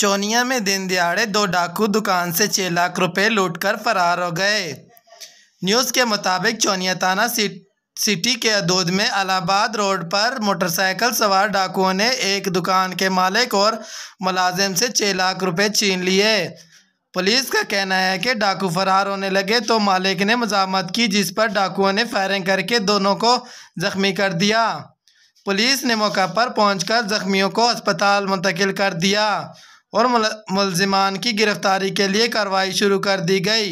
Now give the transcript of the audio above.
चौनिया में दिन दिहाड़े दो डाकू दुकान से छः लाख रुपए लूटकर फरार हो गए न्यूज़ के मुताबिक चौनिया थाना सिटी के अदूद में अलाहाबाद रोड पर मोटरसाइकिल सवार डाकुओं ने एक दुकान के मालिक और मुलाजिम से छः लाख रुपए छीन लिए पुलिस का कहना है कि डाकू फरार होने लगे तो मालिक ने मजामत की जिस पर डाकुओं ने फायरिंग करके दोनों को जख्मी कर दिया पुलिस ने मौका पर पहुंचकर जख्मियों को अस्पताल मुंतकिल कर दिया और मुलजिमान की गिरफ्तारी के लिए कार्रवाई शुरू कर दी गई